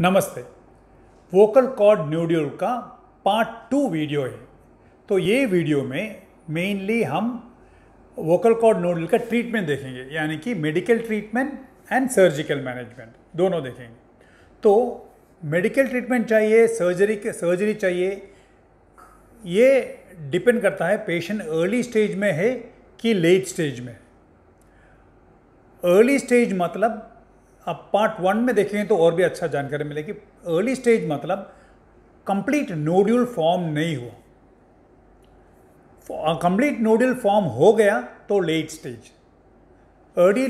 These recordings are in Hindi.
नमस्ते वोकल कॉर्ड न्यूड्यूल का पार्ट टू वीडियो है तो ये वीडियो में मेनली हम वोकल कॉर्ड न्यूड्यूल का ट्रीटमेंट देखेंगे यानी कि medical treatment and surgical management दोनों देखेंगे तो मेडिकल ट्रीटमेंट चाहिए सर्जरी के सर्जरी चाहिए ये डिपेंड करता है पेशेंट अर्ली स्टेज में है कि लेट स्टेज में अर्ली स्टेज मतलब आप पार्ट वन में देखेंगे तो और भी अच्छा जानकारी मिलेगी अर्ली स्टेज मतलब कंप्लीट नोड्यूल फॉर्म नहीं हुआ कंप्लीट नोड्यूल फॉर्म हो गया तो late stage early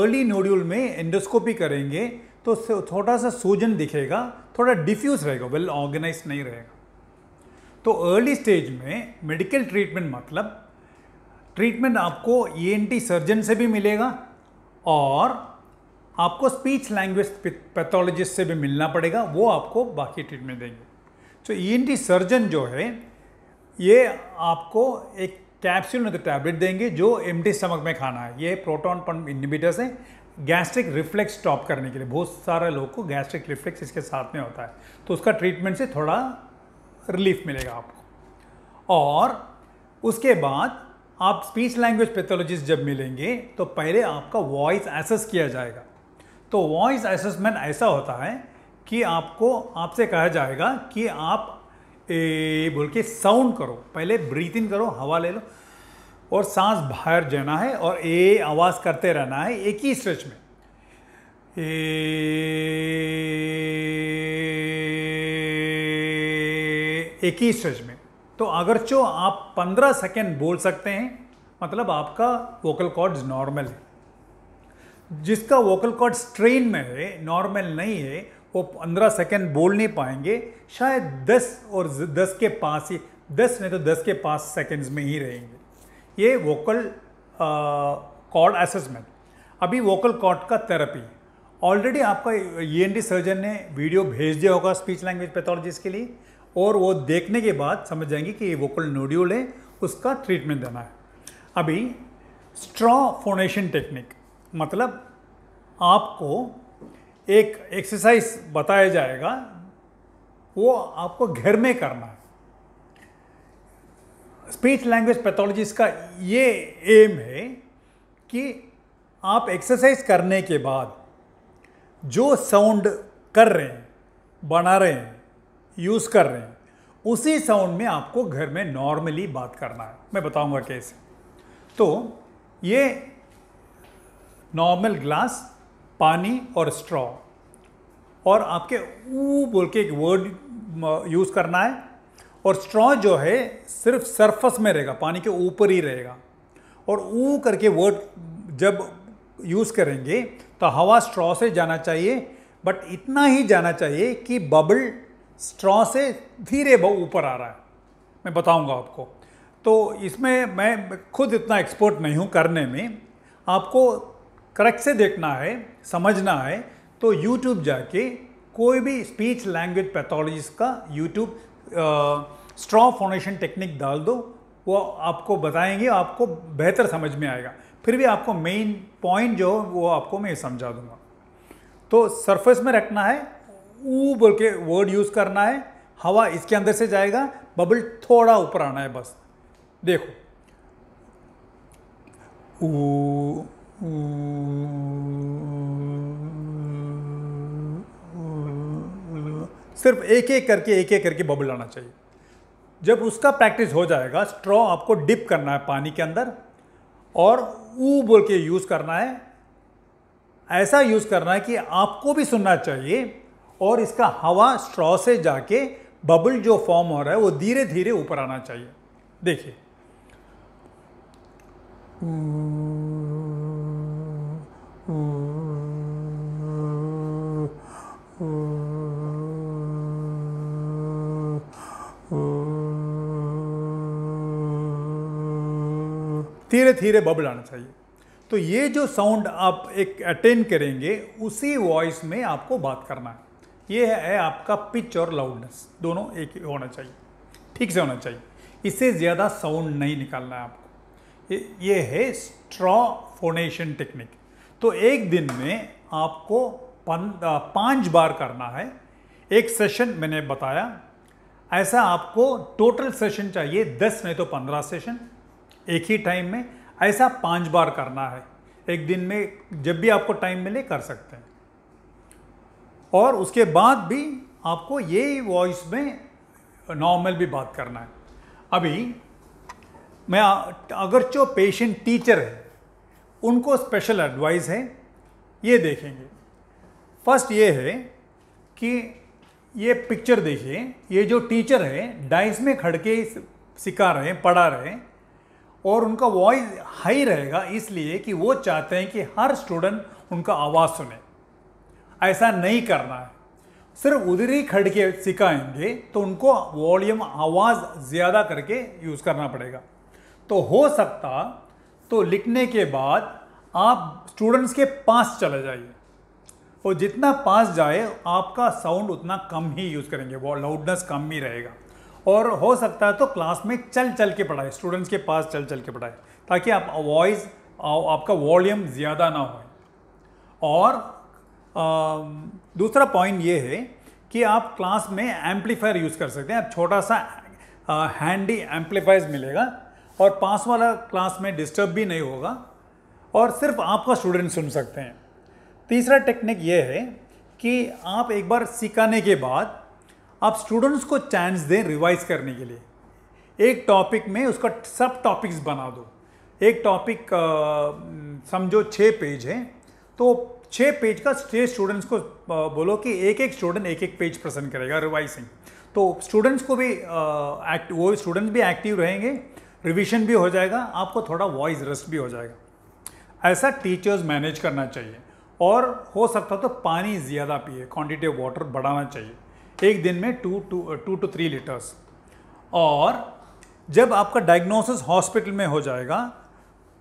early nodule में एंडोस्कोपी करेंगे तो थोड़ा सा सूजन दिखेगा थोड़ा डिफ्यूज रहेगा वेल ऑर्गेनाइज नहीं रहेगा तो अर्ली स्टेज में मेडिकल ट्रीटमेंट मतलब ट्रीटमेंट आपको ई e सर्जन से भी मिलेगा और आपको स्पीच लैंग्वेज पैथोलॉजिस्ट से भी मिलना पड़ेगा वो आपको बाकी ट्रीटमेंट देंगे तो ई e सर्जन जो है ये आपको एक कैप्सूल में तो टैबलेट देंगे जो एम स्टमक में खाना है ये प्रोटॉन पंप इन्हिबिटर्स है गैस्ट्रिक रिफ्लेक्स स्टॉप करने के लिए बहुत सारे लोग को गैस्ट्रिक रिफ्लेक्स इसके साथ में होता है तो उसका ट्रीटमेंट से थोड़ा रिलीफ मिलेगा आपको और उसके बाद आप स्पीच लैंग्वेज पैथोलॉजिस्ट जब मिलेंगे तो पहले आपका वॉइस एसेस किया जाएगा तो वॉइस असेसमेंट ऐसा होता है कि आपको आपसे कहा जाएगा कि आप ए, बोल के साउंड करो पहले ब्रीथ इन करो हवा ले लो और सांस बाहर जाना है और ए आवाज़ करते रहना है एक ही स्ट्रेच में ए, एक ही स्ट्रेच में तो अगर जो आप 15 सेकेंड बोल सकते हैं मतलब आपका वोकल कॉर्ड्स नॉर्मल है जिसका वोकल कॉर्ड स्ट्रेन में है नॉर्मल नहीं है वो पंद्रह सेकेंड बोल नहीं पाएंगे शायद दस और दस के पास ही दस नहीं तो दस के पास सेकेंड्स में ही रहेंगे ये वोकल कॉर्ड असेसमेंट अभी वोकल कॉर्ड का थेरेपी ऑलरेडी आपका ई e सर्जन ने वीडियो भेज दिया होगा स्पीच लैंग्वेज पैथोलॉजिस्ट के लिए और वो देखने के बाद समझ जाएंगे कि ये वोकल नोड्यूल है उसका ट्रीटमेंट देना है अभी स्ट्रॉ फोनेशन टेक्निक मतलब आपको एक एक्सरसाइज बताया जाएगा वो आपको घर में करना है स्पीच लैंग्वेज पैथोलॉजिस्ट का ये एम है कि आप एक्सरसाइज करने के बाद जो साउंड कर रहे हैं बना रहे हैं यूज़ कर रहे हैं उसी साउंड में आपको घर में नॉर्मली बात करना है मैं बताऊंगा कैसे तो ये नॉर्मल ग्लास पानी और स्ट्रॉ और आपके ऊ बोल के एक वर्ड यूज़ करना है और स्ट्रॉ जो है सिर्फ सरफस में रहेगा पानी के ऊपर ही रहेगा और ऊ करके वर्ड जब यूज़ करेंगे तो हवा स्ट्रॉ से जाना चाहिए बट इतना ही जाना चाहिए कि बबल स्ट्रॉ से धीरे बहुत ऊपर आ रहा है मैं बताऊंगा आपको तो इसमें मैं खुद इतना एक्सपर्ट नहीं हूँ करने में आपको करेक्ट से देखना है समझना है तो यूट्यूब जाके कोई भी स्पीच लैंग्वेज पैथोलॉजिस्ट का यूट्यूब स्ट्रॉ फाउंडेशन टेक्निक डाल दो वो आपको बताएंगे आपको बेहतर समझ में आएगा फिर भी आपको मेन पॉइंट जो वो आपको मैं समझा दूंगा तो सरफेस में रखना है ऊ बोल के वर्ड यूज़ करना है हवा इसके अंदर से जाएगा बबल थोड़ा ऊपर आना है बस देखो ऊ सिर्फ एक एक करके एक एक करके बबल आना चाहिए जब उसका प्रैक्टिस हो जाएगा स्ट्रॉ आपको डिप करना है पानी के अंदर और ऊ बोल के यूज़ करना है ऐसा यूज़ करना है कि आपको भी सुनना चाहिए और इसका हवा स्ट्रॉ से जाके बबल जो फॉर्म हो रहा है वो धीरे धीरे ऊपर आना चाहिए देखिए धीरे धीरे बबल आना चाहिए तो ये जो साउंड आप एक अटेन करेंगे उसी वॉइस में आपको बात करना है ये है आपका पिच और लाउडनेस दोनों एक होना चाहिए ठीक से होना चाहिए इससे ज़्यादा साउंड नहीं निकालना है आपको ये, ये है स्ट्रॉ फोनेशन टेक्निक तो एक दिन में आपको पाँच बार करना है एक सेशन मैंने बताया ऐसा आपको टोटल सेशन चाहिए दस नहीं तो पंद्रह सेशन एक ही टाइम में ऐसा पाँच बार करना है एक दिन में जब भी आपको टाइम मिले कर सकते हैं और उसके बाद भी आपको ये वॉइस में नॉर्मल भी बात करना है अभी मैं अगर जो पेशेंट टीचर है उनको स्पेशल एडवाइस है ये देखेंगे फर्स्ट ये है कि ये पिक्चर देखिए ये जो टीचर है डाइस में खड़ के सिखा रहे हैं पढ़ा रहे हैं और उनका वॉइस हाई रहेगा इसलिए कि वो चाहते हैं कि हर स्टूडेंट उनका आवाज़ सुने ऐसा नहीं करना है सिर्फ उधर ही खड़ के सिखाएंगे तो उनको वॉल्यूम आवाज़ ज़्यादा करके यूज़ करना पड़ेगा तो हो सकता तो लिखने के बाद आप स्टूडेंट्स के पास चले जाइए और जितना पास जाए आपका साउंड उतना कम ही यूज़ करेंगे वो लाउडनेस कम ही रहेगा और हो सकता है तो क्लास में चल चल के पढ़ाए स्टूडेंट्स के पास चल चल के पढ़ाए ताकि आप वॉइस आपका वॉल्यूम ज़्यादा ना हो और आ, दूसरा पॉइंट ये है कि आप क्लास में एम्पलीफायर यूज़ कर सकते हैं आप छोटा सा हैंडी एम्पलीफायर मिलेगा और पास वाला क्लास में डिस्टर्ब भी नहीं होगा और सिर्फ आपका स्टूडेंट सुन सकते हैं तीसरा टेक्निक ये है कि आप एक बार सिखाने के बाद आप स्टूडेंट्स को चांस दें रिवाइज करने के लिए एक टॉपिक में उसका सब टॉपिक्स बना दो एक टॉपिक समझो छः पेज है तो छः पेज का छः स्टूडेंट्स को बोलो कि एक एक स्टूडेंट एक एक पेज प्रसन्न करेगा रिवाइजिंग तो स्टूडेंट्स को भी एक्ट वो स्टूडेंट्स भी एक्टिव रहेंगे रिविजन भी हो जाएगा आपको थोड़ा वॉइस रेस्ट भी हो जाएगा ऐसा टीचर्स मैनेज करना चाहिए और हो सकता तो पानी ज़्यादा पिए क्वान्टिटी ऑफ वाटर बढ़ाना चाहिए एक दिन में two two two two three litres और जब आपका डायग्नोसिस हॉस्पिटल में हो जाएगा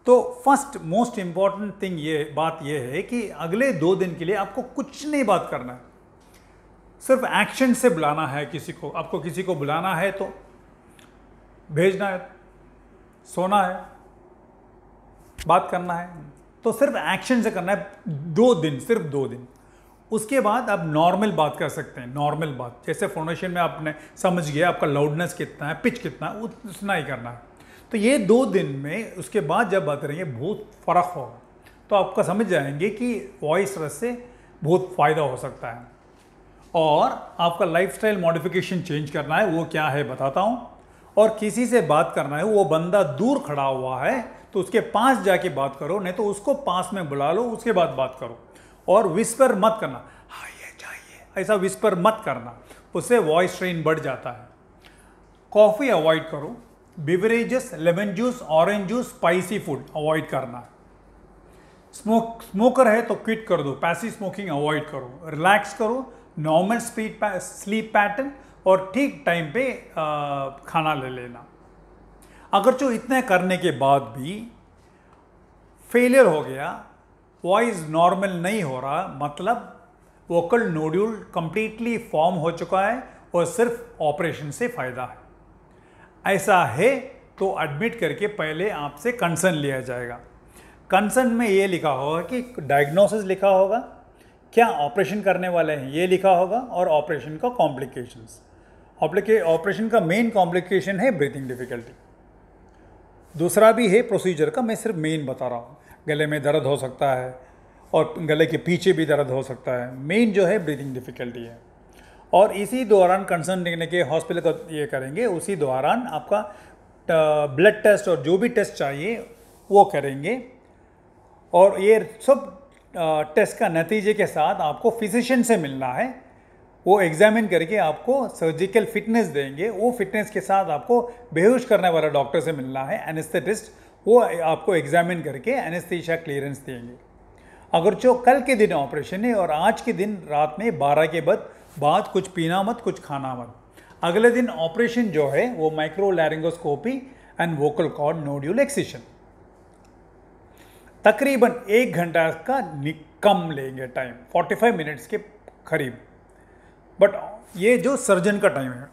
तो फर्स्ट मोस्ट इम्पॉर्टेंट थिंग ये बात ये है कि अगले दो दिन के लिए आपको कुछ नहीं बात करना है सिर्फ एक्शन से बुलाना है किसी को आपको किसी को बुलाना है तो भेजना है सोना है बात करना है तो सिर्फ एक्शन से करना है दो दिन सिर्फ दो दिन उसके बाद आप नॉर्मल बात कर सकते हैं नॉर्मल बात जैसे फोनेशन में आपने समझ गया आपका लाउडनेस कितना है पिच कितना है उतना ही करना है तो ये दो दिन में उसके बाद जब बात करेंगे बहुत फ़र्क होगा तो आपका समझ जाएंगे कि वॉइस रस से बहुत फ़ायदा हो सकता है और आपका लाइफ मॉडिफिकेशन चेंज करना है वो क्या है बताता हूँ और किसी से बात करना है वो बंदा दूर खड़ा हुआ है तो उसके पास जाके बात करो नहीं तो उसको पास में बुला लो उसके बाद बात करो और विस्पर मत करना हाँ ये चाहिए ऐसा विस्पर मत करना उससे वॉइस ट्रेन बढ़ जाता है कॉफ़ी अवॉइड करो beverages lemon juice orange juice spicy food avoid करना स्मोक स्मोकर है तो क्विट कर दो पैसिव स्मोकिंग अवॉइड करो रिलैक्स करो नॉर्मल स्पीड स्लीप पैटर्न और ठीक टाइम पे खाना ले लेना अगर जो इतने करने के बाद भी फेलियर हो गया वॉइस नॉर्मल नहीं हो रहा मतलब वोकल नोड्यूल कम्प्लीटली फॉर्म हो चुका है और सिर्फ ऑपरेशन से फ़ायदा है ऐसा है तो एडमिट करके पहले आपसे कंसर्न लिया जाएगा कंसर्न में ये लिखा होगा कि डायग्नोसिस लिखा होगा क्या ऑपरेशन करने वाले हैं ये लिखा होगा और ऑपरेशन का कॉम्प्लिकेशंस ऑपरेशन का मेन कॉम्प्लिकेशन है ब्रीथिंग डिफिकल्टी दूसरा भी है प्रोसीजर का मैं सिर्फ मेन बता रहा हूँ गले में दर्द हो सकता है और गले के पीछे भी दर्द हो सकता है मेन जो है ब्रीथिंग डिफिकल्टी है और इसी दौरान कंसर्न लेने के हॉस्पिटल का ये करेंगे उसी दौरान आपका ब्लड टेस्ट और जो भी टेस्ट चाहिए वो करेंगे और ये सब टेस्ट का नतीजे के साथ आपको फिजिशियन से मिलना है वो एग्जामिन करके आपको सर्जिकल फिटनेस देंगे वो फिटनेस के साथ आपको बेहोश करने वाला डॉक्टर से मिलना है एनेस्थेटिस्ट वो आपको एग्जामिन करके एनेस्थीशिया क्लियरेंस देंगे अगर जो कल के दिन ऑपरेशन है और आज के दिन रात में बारह के बाद बाद कुछ पीना मत कुछ खाना मत अगले दिन ऑपरेशन जो है वो micro laryngoscopy and vocal cord nodule excision तकरीबन एक घंटा का कम लेंगे टाइम 45 मिनट्स के करीब बट ये जो सर्जन का टाइम है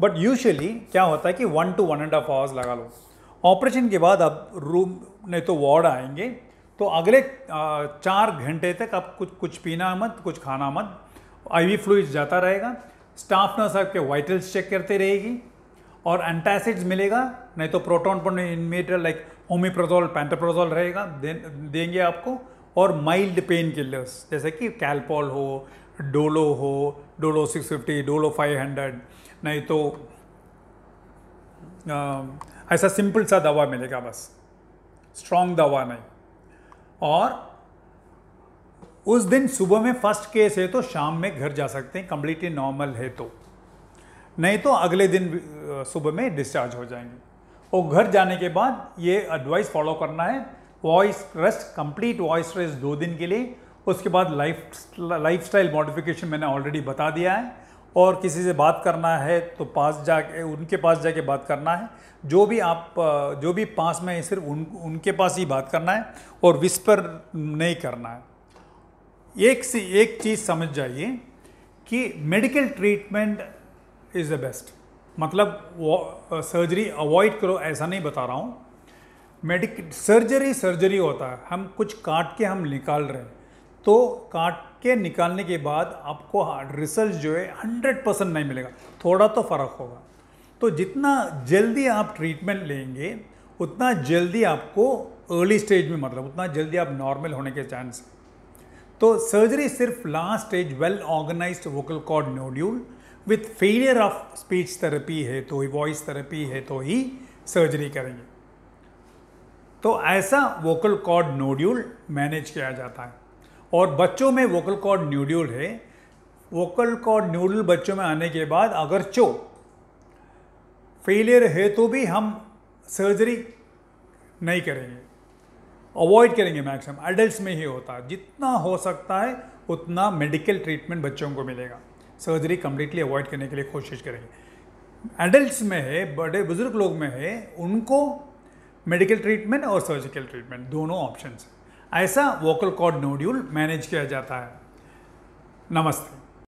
बट यूजली क्या होता है कि one two one and half hours लगा लो ऑपरेशन के बाद अब रूम नहीं तो वार्ड आएंगे तो अगले चार घंटे तक आप कुछ कुछ पीना मत कुछ खाना मत आईवी फ्लूइड जाता रहेगा स्टाफ नर्स आपके वाइटल्स चेक करते रहेगी और एंटासिड्स मिलेगा नहीं तो प्रोटोन पर इनमेटर लाइक होम्योप्रोजोल पेंटाप्रोजोल रहेगा दे, देंगे आपको और माइल्ड पेन किलर्स जैसे कि कैलपोल हो डोलो हो डोलो 650 डोलो 500 नहीं तो आ, ऐसा सिंपल सा दवा मिलेगा बस स्ट्रांग दवा नहीं और उस दिन सुबह में फर्स्ट केस है तो शाम में घर जा सकते हैं कम्प्लीटली नॉर्मल है तो नहीं तो अगले दिन सुबह में डिस्चार्ज हो जाएंगे और घर जाने के बाद ये एडवाइस फॉलो करना है voice rest complete voice rest दो दिन के लिए उसके बाद लाइफ लाइफ स्टाइल मॉडिफिकेशन मैंने ऑलरेडी बता दिया है और किसी से बात करना है तो पास जाके उनके पास जाके बात करना है जो भी आप जो भी पास में है सिर्फ उन उनके पास ही बात करना है और विस्पर नहीं करना है एक से एक चीज़ समझ जाइए कि medical treatment is the best मतलब सर्जरी अवॉइड करो ऐसा नहीं बता रहा हूँ मेडिक सर्जरी सर्जरी होता है हम कुछ काट के हम निकाल रहे हैं तो काट के निकालने के बाद आपको रिजल्ट जो है हंड्रेड परसेंट नहीं मिलेगा थोड़ा तो फ़र्क होगा तो जितना जल्दी आप ट्रीटमेंट लेंगे उतना जल्दी आपको अर्ली स्टेज में मतलब उतना जल्दी आप नॉर्मल होने के चांस हैं तो सर्जरी सिर्फ last stage well organise vocal cord nodule with failure of speech therapy है तो ही वॉइस थेरेपी है तो ही सर्जरी करेंगे तो ऐसा वोकल कॉर्ड नोड्यूल मैनेज किया जाता है और बच्चों में वोकल कॉर्ड न्यूडल है वोकल कॉर्ड न्यूडल बच्चों में आने के बाद अगर चो फेलियर है तो भी हम सर्जरी नहीं करेंगे अवॉइड करेंगे मैक्सिमम एडल्ट में ही होता है जितना हो सकता है उतना मेडिकल ट्रीटमेंट बच्चों को मिलेगा सर्जरी कम्प्लीटली अवॉइड करने के लिए कोशिश करेंगे एडल्ट में है बड़े बुजुर्ग लोग में है उनको मेडिकल ट्रीटमेंट और सर्जिकल ट्रीटमेंट दोनों ऑप्शन हैं ऐसा वोकल कॉर्ड नोड्यूल मैनेज किया जाता है नमस्ते